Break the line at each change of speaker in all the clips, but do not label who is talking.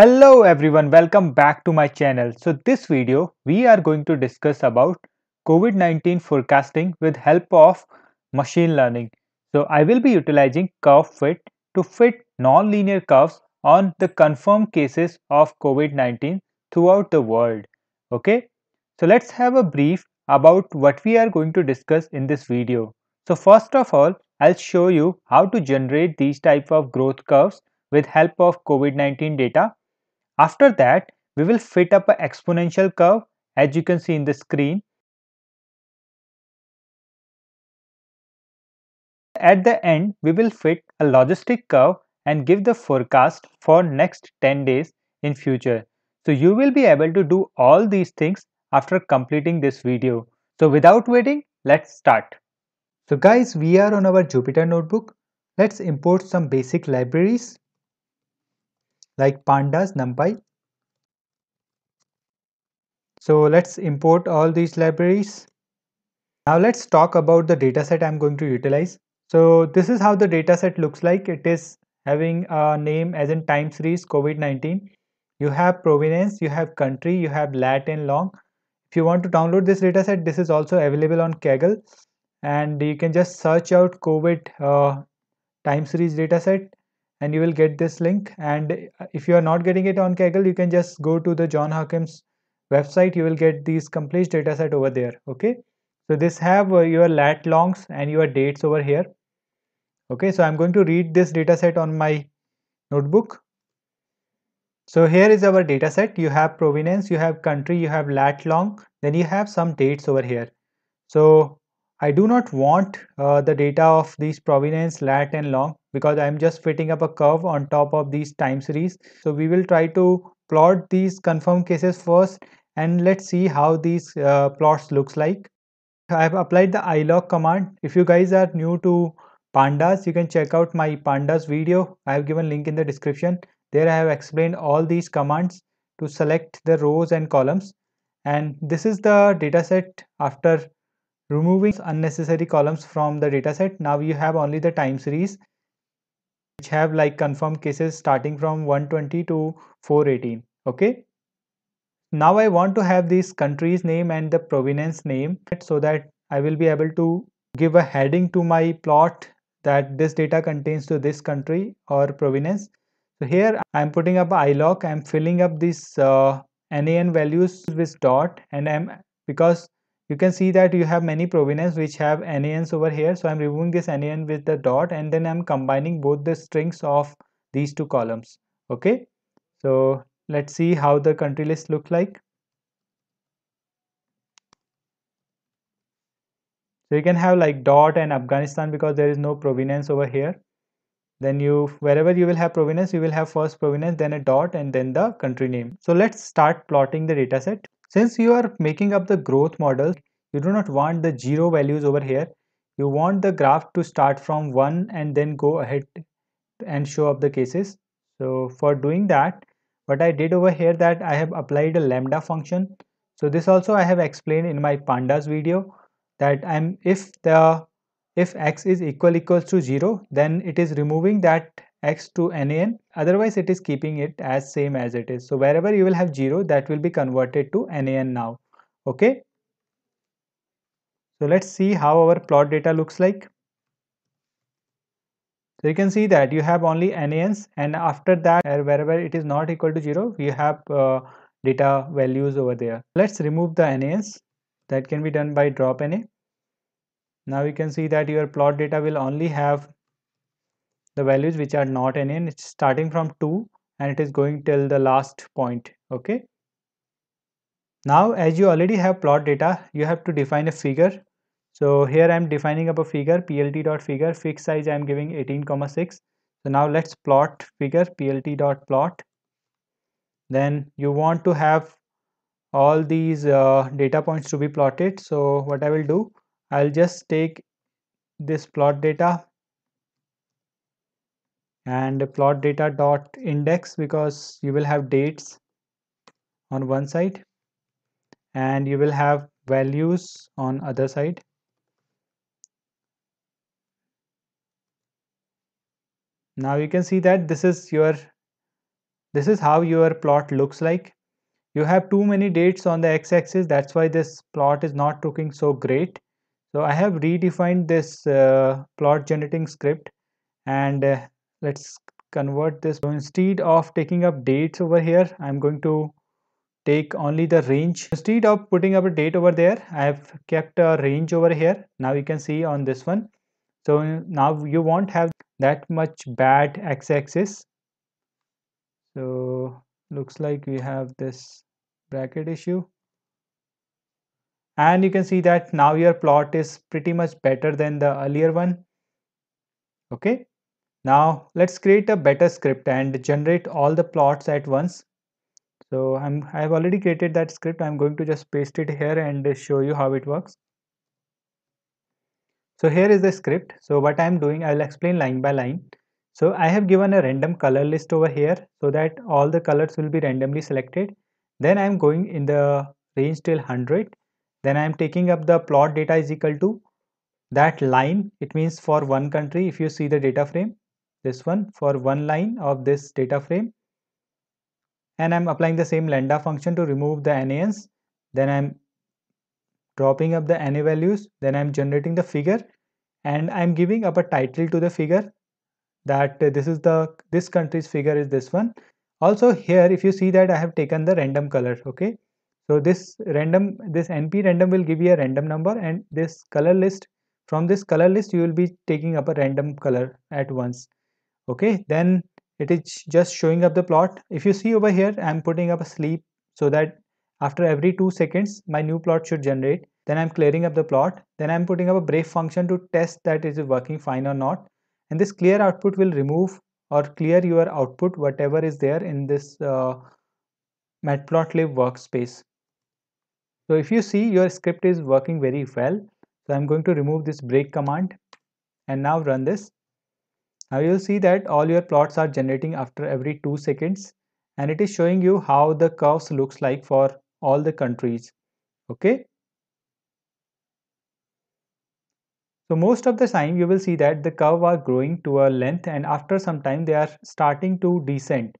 Hello everyone, welcome back to my channel. So this video, we are going to discuss about COVID-19 forecasting with help of machine learning. So I will be utilizing curve fit to fit nonlinear curves on the confirmed cases of COVID-19 throughout the world. Okay, so let's have a brief about what we are going to discuss in this video. So first of all, I'll show you how to generate these type of growth curves with help of COVID-19 data after that, we will fit up an exponential curve as you can see in the screen. At the end, we will fit a logistic curve and give the forecast for next 10 days in future. So you will be able to do all these things after completing this video. So without waiting, let's start. So guys, we are on our Jupyter notebook. Let's import some basic libraries like pandas numpy. So let's import all these libraries. Now let's talk about the dataset I'm going to utilize. So this is how the dataset looks like. It is having a name as in time series COVID-19. You have provenance, you have country, you have lat and long. If you want to download this dataset, this is also available on Kaggle and you can just search out COVID uh, time series dataset and you will get this link and if you are not getting it on Kaggle you can just go to the John Hawkins website you will get these complete dataset over there okay so this have uh, your lat longs and your dates over here okay so I'm going to read this dataset on my notebook so here is our dataset you have provenance you have country you have lat long then you have some dates over here so I do not want uh, the data of these provenance lat and long because I'm just fitting up a curve on top of these time series. So we will try to plot these confirmed cases first and let's see how these uh, plots looks like. I have applied the ilog command. If you guys are new to pandas, you can check out my pandas video. I have given link in the description. There I have explained all these commands to select the rows and columns. And this is the dataset after removing unnecessary columns from the dataset. Now you have only the time series which have like confirmed cases starting from 120 to 418 okay now I want to have this country's name and the provenance name so that I will be able to give a heading to my plot that this data contains to this country or provenance. So here I am putting up ILOC, I am filling up this uh, NAN values with dot and I am because you can see that you have many provenance which have NANs over here. So I'm removing this NAN with the dot and then I'm combining both the strings of these two columns. Okay. So let's see how the country list look like. So you can have like dot and Afghanistan because there is no provenance over here. Then you wherever you will have provenance, you will have first provenance, then a dot and then the country name. So let's start plotting the data set. Since you are making up the growth model, you do not want the zero values over here. You want the graph to start from one and then go ahead and show up the cases. So for doing that, what I did over here that I have applied a lambda function. So this also I have explained in my pandas video that I'm if the if x is equal equals to 0 then it is removing that x to NaN otherwise it is keeping it as same as it is. So wherever you will have 0 that will be converted to NaN now okay. So let's see how our plot data looks like. So you can see that you have only NANs and after that wherever it is not equal to 0 you have uh, data values over there. Let's remove the NANs that can be done by drop NA. Now you can see that your plot data will only have the values which are not in it's starting from 2 and it is going till the last point okay now as you already have plot data you have to define a figure so here I'm defining up a figure plt dot figure fixed size I'm giving 18 comma 6 so now let's plot figure plt dot plot then you want to have all these uh, data points to be plotted so what I will do I'll just take this plot data and plot data dot index because you will have dates on one side and you will have values on other side now you can see that this is your this is how your plot looks like you have too many dates on the x-axis that's why this plot is not looking so great so i have redefined this uh, plot generating script and uh, let's convert this so instead of taking up dates over here i'm going to take only the range instead of putting up a date over there i have kept a range over here now you can see on this one so now you won't have that much bad x-axis so looks like we have this bracket issue and you can see that now your plot is pretty much better than the earlier one okay now let's create a better script and generate all the plots at once. So I'm, I've already created that script. I'm going to just paste it here and show you how it works. So here is the script. So what I'm doing, I'll explain line by line. So I have given a random color list over here so that all the colors will be randomly selected. Then I'm going in the range till 100. Then I'm taking up the plot data is equal to that line. It means for one country if you see the data frame this one for one line of this data frame and I'm applying the same lambda function to remove the NANs then I'm dropping up the NA values then I'm generating the figure and I'm giving up a title to the figure that this is the this country's figure is this one also here if you see that I have taken the random color okay so this random this np random will give you a random number and this color list from this color list you will be taking up a random color at once okay then it is just showing up the plot if you see over here i'm putting up a sleep so that after every two seconds my new plot should generate then i'm clearing up the plot then i'm putting up a brave function to test that is working fine or not and this clear output will remove or clear your output whatever is there in this uh, matplotlib workspace so if you see your script is working very well so i'm going to remove this break command and now run this now you'll see that all your plots are generating after every 2 seconds and it is showing you how the curves looks like for all the countries. Okay. So most of the time you will see that the curve are growing to a length and after some time they are starting to descend.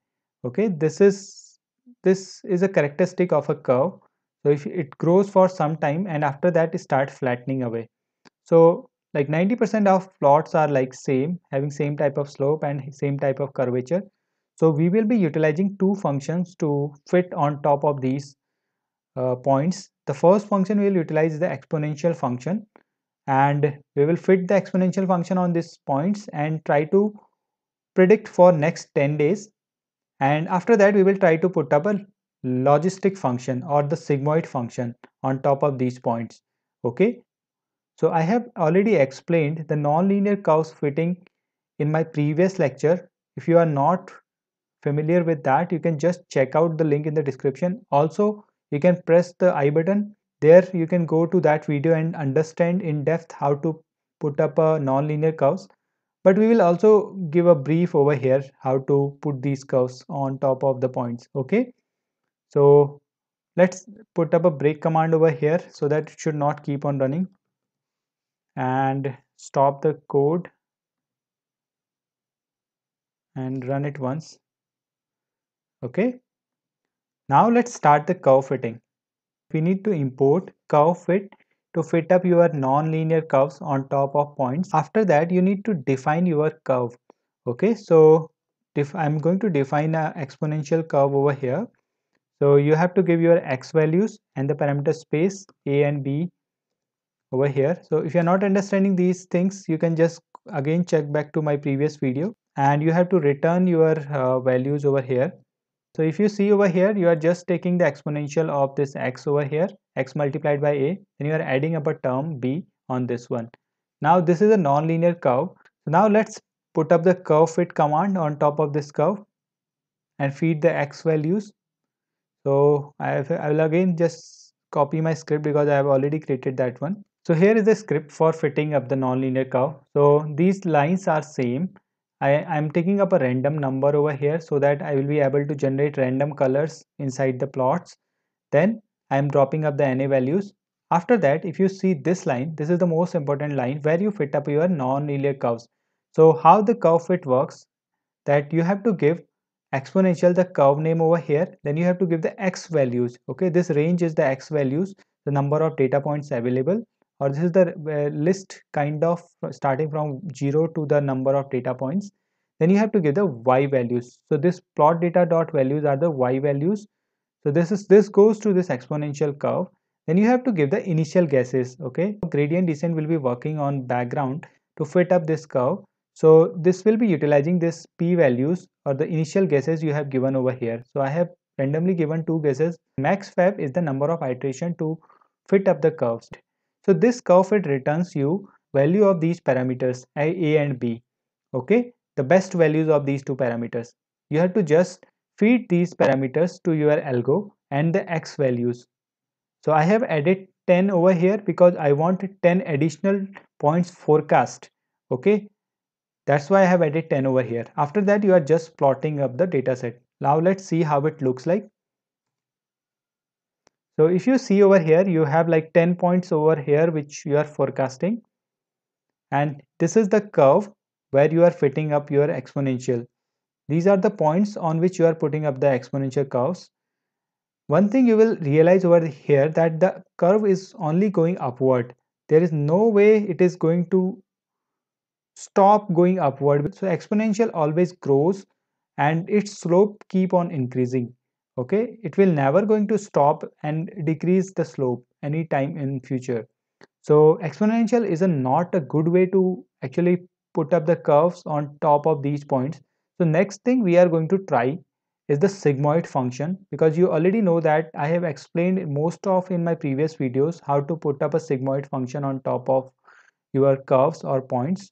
Okay, this is this is a characteristic of a curve. So if it grows for some time and after that it starts flattening away. So like 90% of plots are like same having same type of slope and same type of curvature so we will be utilizing two functions to fit on top of these uh, points the first function we will utilize the exponential function and we will fit the exponential function on these points and try to predict for next 10 days and after that we will try to put up a logistic function or the sigmoid function on top of these points okay so I have already explained the nonlinear curves fitting in my previous lecture. If you are not familiar with that, you can just check out the link in the description. Also, you can press the I button. There you can go to that video and understand in depth how to put up a nonlinear curves. But we will also give a brief over here how to put these curves on top of the points. Okay. So let's put up a break command over here so that it should not keep on running and stop the code and run it once okay now let's start the curve fitting we need to import curve fit to fit up your non-linear curves on top of points after that you need to define your curve okay so if I'm going to define an exponential curve over here so you have to give your x values and the parameter space a and b over here. So if you're not understanding these things, you can just again check back to my previous video and you have to return your uh, values over here. So if you see over here, you are just taking the exponential of this x over here, x multiplied by a, and you are adding up a term b on this one. Now this is a nonlinear curve. So now let's put up the curve fit command on top of this curve and feed the x values. So I, have, I will again just copy my script because I have already created that one. So here is a script for fitting up the nonlinear curve. So these lines are same. I am taking up a random number over here so that I will be able to generate random colors inside the plots. Then I am dropping up the NA values. After that, if you see this line, this is the most important line where you fit up your nonlinear curves. So how the curve fit works that you have to give exponential the curve name over here then you have to give the x values okay this range is the x values the number of data points available or this is the uh, list kind of uh, starting from 0 to the number of data points then you have to give the y values so this plot data dot values are the y values so this is this goes to this exponential curve then you have to give the initial guesses okay gradient descent will be working on background to fit up this curve so this will be utilizing this p values or the initial guesses you have given over here so i have randomly given two guesses max fab is the number of iteration to fit up the curves so this curve fit returns you value of these parameters a and b okay the best values of these two parameters you have to just feed these parameters to your algo and the x values so i have added 10 over here because i want 10 additional points forecast okay that's why i have added 10 over here after that you are just plotting up the data set now let's see how it looks like so if you see over here, you have like 10 points over here, which you are forecasting. And this is the curve where you are fitting up your exponential. These are the points on which you are putting up the exponential curves. One thing you will realize over here that the curve is only going upward. There is no way it is going to stop going upward. So exponential always grows and its slope keep on increasing okay it will never going to stop and decrease the slope anytime in future so exponential is a not a good way to actually put up the curves on top of these points so next thing we are going to try is the sigmoid function because you already know that I have explained most of in my previous videos how to put up a sigmoid function on top of your curves or points.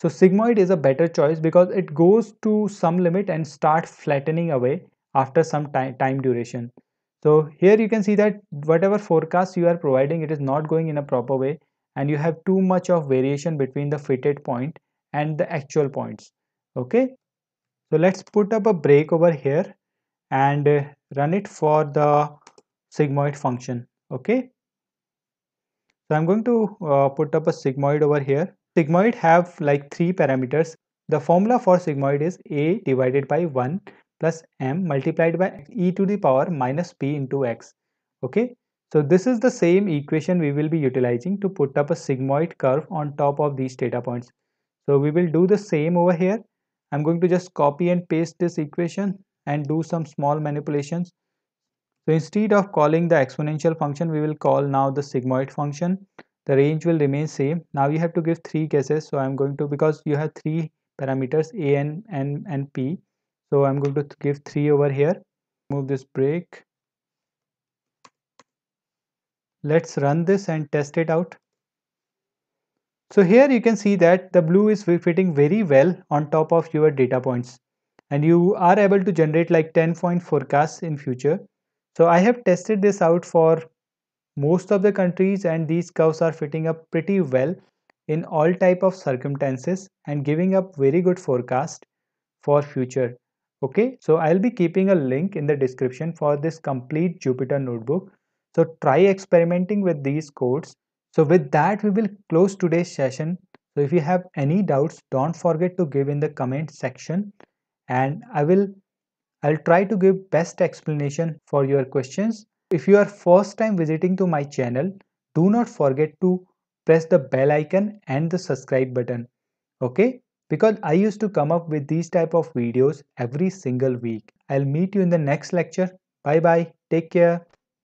So sigmoid is a better choice because it goes to some limit and start flattening away after some time, time duration. So here you can see that whatever forecast you are providing, it is not going in a proper way and you have too much of variation between the fitted point and the actual points. Okay, so let's put up a break over here and uh, run it for the sigmoid function. Okay, so I'm going to uh, put up a sigmoid over here. Sigmoid have like three parameters. The formula for sigmoid is a divided by 1 plus m multiplied by e to the power minus p into x okay so this is the same equation we will be utilizing to put up a sigmoid curve on top of these data points so we will do the same over here i'm going to just copy and paste this equation and do some small manipulations so instead of calling the exponential function we will call now the sigmoid function the range will remain same now you have to give three guesses so i'm going to because you have three parameters a n n and p so I'm going to give 3 over here move this break let's run this and test it out so here you can see that the blue is fitting very well on top of your data points and you are able to generate like 10 point forecasts in future so I have tested this out for most of the countries and these curves are fitting up pretty well in all type of circumstances and giving up very good forecast for future Okay, so I'll be keeping a link in the description for this complete Jupyter notebook. So try experimenting with these codes. So with that, we will close today's session. So if you have any doubts, don't forget to give in the comment section and I will I'll try to give best explanation for your questions. If you are first time visiting to my channel, do not forget to press the bell icon and the subscribe button. Okay because I used to come up with these type of videos every single week. I'll meet you in the next lecture. Bye bye. Take care.